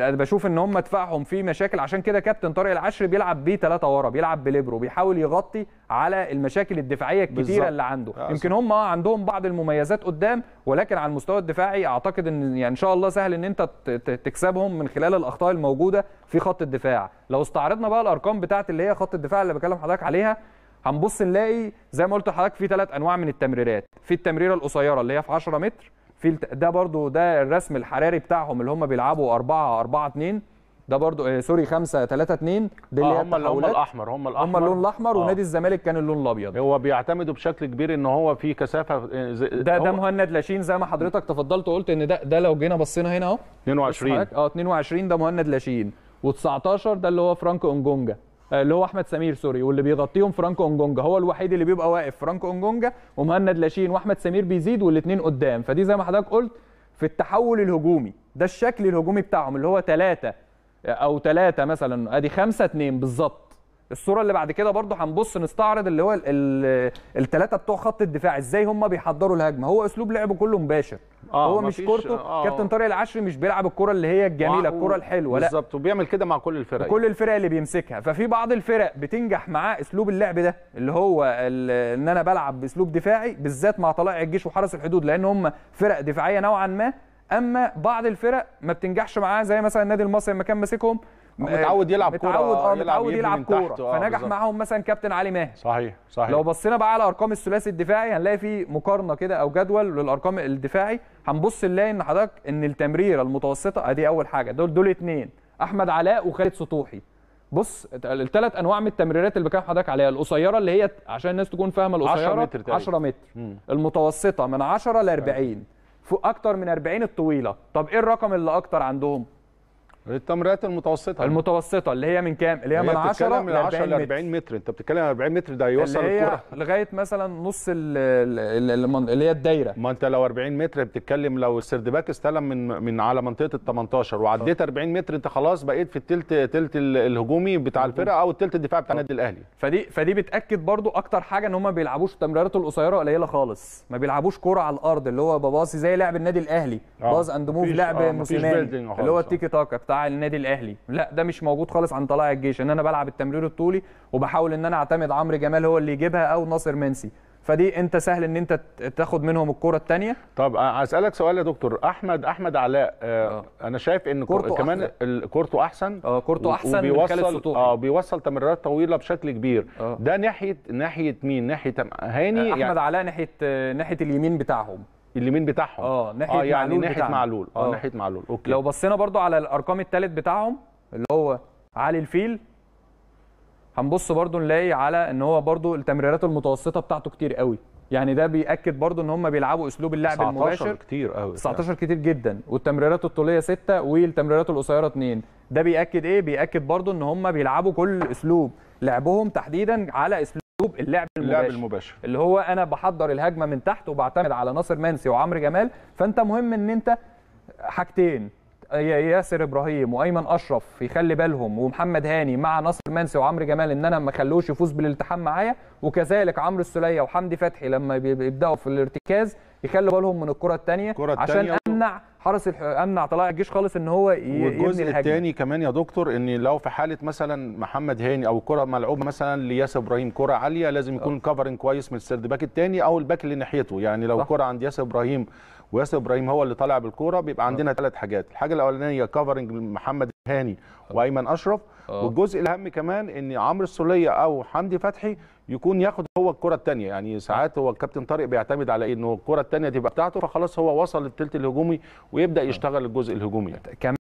انا بشوف ان هم دفاعهم فيه مشاكل عشان كده كابتن طارق العشر بيلعب بيه ثلاثه ورا بيلعب بليبرو بيحاول يغطي على المشاكل الدفاعيه الكتيره بالزبط. اللي عنده أصلاً. آه، يمكن هم آه، عندهم بعض المميزات قدام ولكن على المستوى الدفاعي اعتقد ان يعني ان شاء الله سهل ان انت تكسبهم من خلال الاخطاء الموجوده في خط الدفاع لو استعرضنا بقى الارقام بتاعه اللي هي خط الدفاع اللي بكلم حضرتك عليها هنبص نلاقي زي ما قلت لحضرتك في ثلاث انواع من التمريرات في التمريره القصيره اللي هي في 10 متر في ده برضو ده الرسم الحراري بتاعهم اللي هم بيلعبوا 4 4 2 ده برضو آه، سوري 5 3 2 دي آه، اللي آه هم اللي هم الاحمر هم الاحمر هم اللون الاحمر آه. ونادي الزمالك كان اللون الابيض هو بيعتمدوا بشكل كبير ان هو في كثافه آه، ده ده مهند لاشين زي ما حضرتك تفضلت وقلت ان ده ده لو جينا بصينا هنا اهو 22 اه 22 ده مهند لاشين و19 ده اللي هو فرانكو انجونجا آه، اللي هو احمد سمير سوري واللي بيغطيهم فرانكو انجونجا هو الوحيد اللي بيبقى واقف فرانكو انجونجا ومهند لاشين واحمد سمير بيزيد والاثنين قدام فدي زي ما حضرتك قلت في التحول الهجومي ده الشكل الهجومي بتاعهم اللي هو ثلاثة آه، او ثلاثة مثلا ادي خمسة اثنين بالظبط الصوره اللي بعد كده برضو هنبص نستعرض اللي هو الثلاثه بتوع خط الدفاع ازاي هم بيحضروا الهجمه هو اسلوب لعبه كله مباشر آه هو مش كورته آه،, آه كابتن طارق العشري مش بيلعب الكره اللي هي الجميله الكره الحلوه لا بالظبط وبيعمل كده مع كل الفرق كل الفرق اللي بيمسكها ففي بعض الفرق بتنجح معاه اسلوب اللعب ده اللي هو ان انا بلعب باسلوب دفاعي بالذات مع طلائع الجيش وحرس الحدود لان هم فرق دفاعيه نوعا ما اما بعض الفرق ما بتنجحش معاه زي مثلا النادي المصري لما كان ماسكهم متعود يلعب كوره متعود اه متعود يلعب كوره آه، فنجح معاهم مثلا كابتن علي ماهر صحيح صحيح لو بصينا بقى على ارقام الثلاثي الدفاعي هنلاقي في مقارنه كده او جدول للارقام الدفاعي هنبص نلاقي ان حضرتك ان التمريره المتوسطه ادي آه، اول حاجه دول دول اثنين احمد علاء وخالد سطوحي بص الثلاث انواع من التمريرات اللي بكلم حضرتك عليها القصيره اللي هي عشان الناس تكون فاهمه القصيره 10 متر 10 متر مم. المتوسطه من 10 ل 40 فوق اكتر من 40 الطويله طب ايه الرقم اللي اكتر عندهم التمريرات المتوسطه المتوسطه اللي هي من كام اللي هي من 10 من 10 ل 40 متر انت بتتكلم 40 متر ده يوصل اللي هي الكره لغايه مثلا نص اللي هي الدايره ما انت لو 40 متر بتتكلم لو باك استلم من من على منطقه ال 18 وعديت 40 آه. متر انت خلاص بقيت في الثلث الثلث الهجومي بتاع الفرقه او الثلث الدفاعي بتاع آه. النادي الاهلي فدي فدي بتاكد برضو اكتر حاجه ان هم ما بيلعبوش التمريرات القصيره قليله خالص ما بيلعبوش كوره على الارض اللي هو باباصي زي لعب النادي الاهلي آه. باز اند موف لعب موسيماني اللي هو التيكي تاكا بتاع النادي الاهلي لا ده مش موجود خالص عن طلائع الجيش ان انا بلعب التمرير الطولي وبحاول ان انا اعتمد عمرو جمال هو اللي يجيبها او ناصر منسي فدي انت سهل ان انت تاخد منهم الكره الثانيه طب هسالك سؤال يا دكتور احمد احمد علاء آه, آه. انا شايف ان كورته كمان كورته احسن اه كورته احسن وبيوصل اه بيوصل تمريرات طويله بشكل كبير آه. ده ناحيه ناحيه مين ناحيه هاني احمد يعني علاء ناحيه ناحيه اليمين بتاعهم اليمين بتاعهم اه, آه، ناحيه آه يعني معلول ناحيه معلول آه،, اه ناحيه معلول اوكي لو بصينا برضو على الارقام الثالث بتاعهم اللي هو علي الفيل هنبص برضو نلاقي على ان هو برضو التمريرات المتوسطه بتاعته كتير قوي يعني ده بياكد برضو ان هم بيلعبوا اسلوب اللعب المباشر كتير قوي 19 كتير جدا والتمريرات الطوليه 6 والتمريرات القصيره 2 ده بياكد ايه بياكد برضو ان هم بيلعبوا كل اسلوب لعبهم تحديدا على اسلوب اسلوب اللعب المباشر اللعب المباشر اللي هو انا بحضر الهجمه من تحت وبعتمد على ناصر منسي وعمرو جمال فانت مهم ان انت حاجتين ياسر ابراهيم وايمن اشرف يخلي بالهم ومحمد هاني مع نصر منسي وعمرو جمال ان انا ما اخلوش يفوز بالالتحام معايا وكذلك عمرو السليه وحمدي فتحي لما بيبداوا في الارتكاز يخلوا بالهم من الكره الثانيه عشان امنع حرس امنع طلائع الجيش خالص ان هو والجزء الثاني كمان يا دكتور ان لو في حاله مثلا محمد هاني او كره ملعوبه مثلا لياسر ابراهيم كره عاليه لازم يكون كفرنج آه. كويس من السرد باك الثاني او الباك اللي ناحيته يعني لو كره عند ياسر ابراهيم وياسر ابراهيم هو اللي طالع بالكوره بيبقى عندنا ثلاث آه. حاجات الحاجه الاولانيه كفرنج محمد هاني آه. وايمن اشرف أوه. والجزء الاهم كمان ان عمرو السوليه او حمدي فتحي يكون ياخد هو الكره الثانيه يعني ساعات هو الكابتن طارق بيعتمد على ايه ان الكره الثانيه تبقى بتاعته فخلاص هو وصل للثلث الهجومي ويبدا آه. يشتغل الجزء الهجومي يعني.